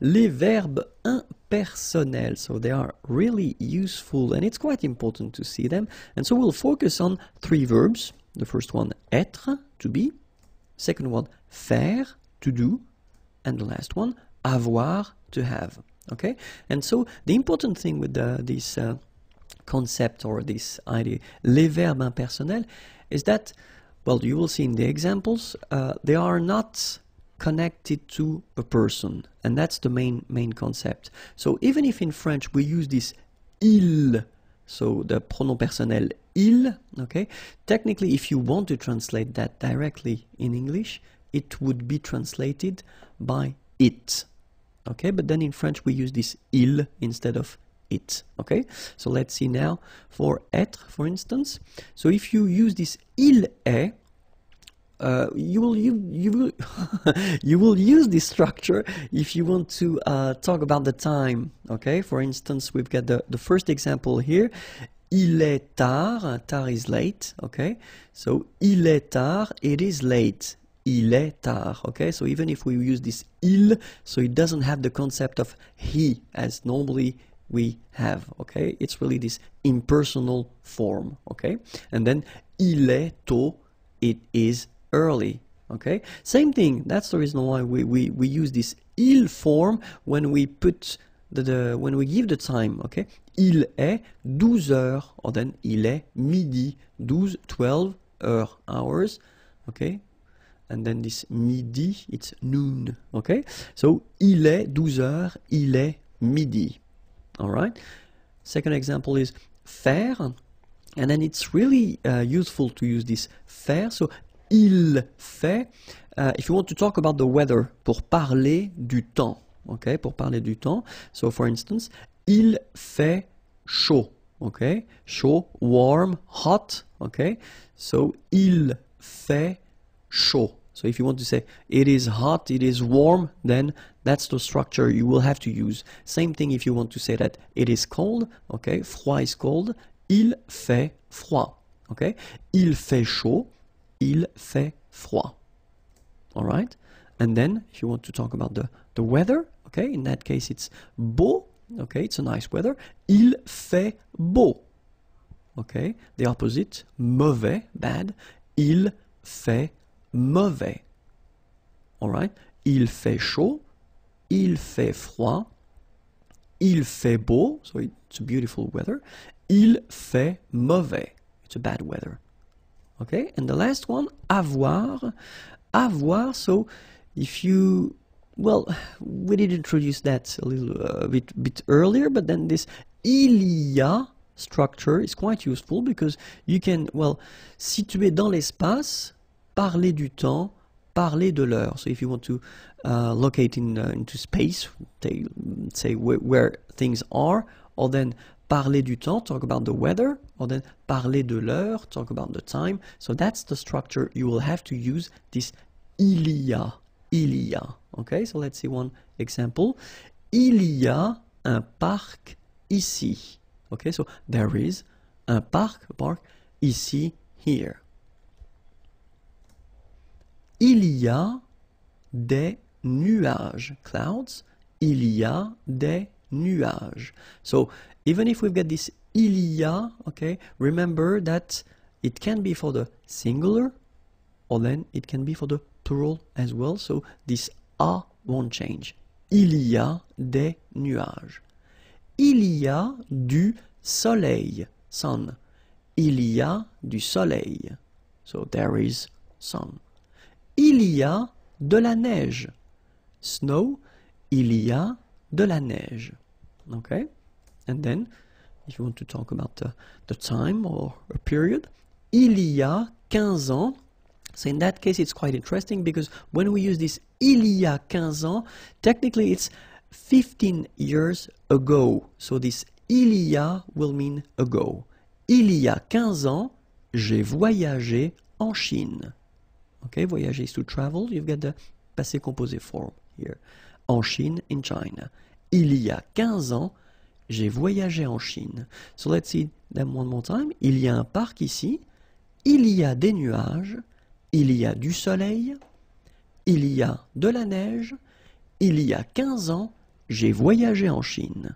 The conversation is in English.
les verbes impersonnels. So they are really useful and it's quite important to see them. And so we'll focus on three verbs. The first one, être, to be. Second one, faire, to do. And the last one, avoir, to have. Okay? And so the important thing with the, uh, this uh, concept or this idea, les verbes impersonnels, is that, well, you will see in the examples, uh, they are not connected to a person. And that's the main, main concept. So even if in French we use this il, so the pronoun personnel il, okay, technically if you want to translate that directly in English, it would be translated by it. Okay, but then in French we use this il instead of it. Okay, so let's see now for être, for instance. So if you use this il est, uh, you will you, you will you will use this structure if you want to uh, talk about the time. Okay, for instance, we've got the the first example here. Il est tard. Tard is late. Okay, so il est tard. It is late. Il est tard. Okay, so even if we use this il, so it doesn't have the concept of he as normally we have. Okay, it's really this impersonal form. Okay, and then il est tôt. It is early. Okay, same thing. That's the reason why we, we, we use this il form when we put the, the when we give the time. Okay, il est 12 heures, or then il est midi, 12, 12 heures, hours. Okay, and then this midi, it's noon. Okay, so il est 12 heures, il est midi. All right. Second example is faire, and then it's really uh, useful to use this faire. So il fait, uh, if you want to talk about the weather, pour parler du temps, ok, pour parler du temps, so for instance, il fait chaud, ok, chaud, warm, hot, ok, so il fait chaud. So if you want to say it is hot, it is warm, then that's the structure you will have to use. Same thing if you want to say that it is cold, okay, froid is cold, il fait froid, okay, il fait chaud, Il fait froid. All right? And then if you want to talk about the, the weather, okay, in that case it's beau, okay, it's a nice weather. Il fait beau. Okay, the opposite, mauvais, bad. Il fait mauvais. All right? Il fait chaud, il fait froid, il fait beau, so it's a beautiful weather. Il fait mauvais, it's a bad weather. Okay, and the last one, avoir. Avoir, so if you, well, we did introduce that a little uh, bit, bit earlier, but then this il y a structure is quite useful because you can, well, situer dans l'espace, parler du temps, parler de l'heure. So if you want to uh, locate in, uh, into space, say where things are, or then parler du temps, talk about the weather, or then parler de l'heure, talk about the time. So that's the structure you will have to use this il y a, il y a. Okay, so let's see one example. Il y a un parc ici. Okay, so there is un parc, park, ici, here. Il y a des nuages, clouds. Il y a des nuage. So even if we've got this ilia, okay, remember that it can be for the singular or then it can be for the plural as well. So this a won't change. Il y a des nuages. Il y a du soleil, sun. Il y a du soleil. So there is sun. Il y a de la neige, snow. Il y a de la neige. Okay? And then, if you want to talk about the, the time or a period, il y a 15 ans. So in that case, it's quite interesting because when we use this il y a 15 ans, technically it's 15 years ago. So this il y a will mean ago. Il y a 15 ans, j'ai voyagé en Chine. Okay, voyager is to travel. You've got the passé composé form here en Chine, in China. Il y a 15 ans, j'ai voyagé en Chine. So let's see them one more time. Il y a un parc ici, il y a des nuages, il y a du soleil, il y a de la neige. Il y a 15 ans, j'ai voyagé en Chine.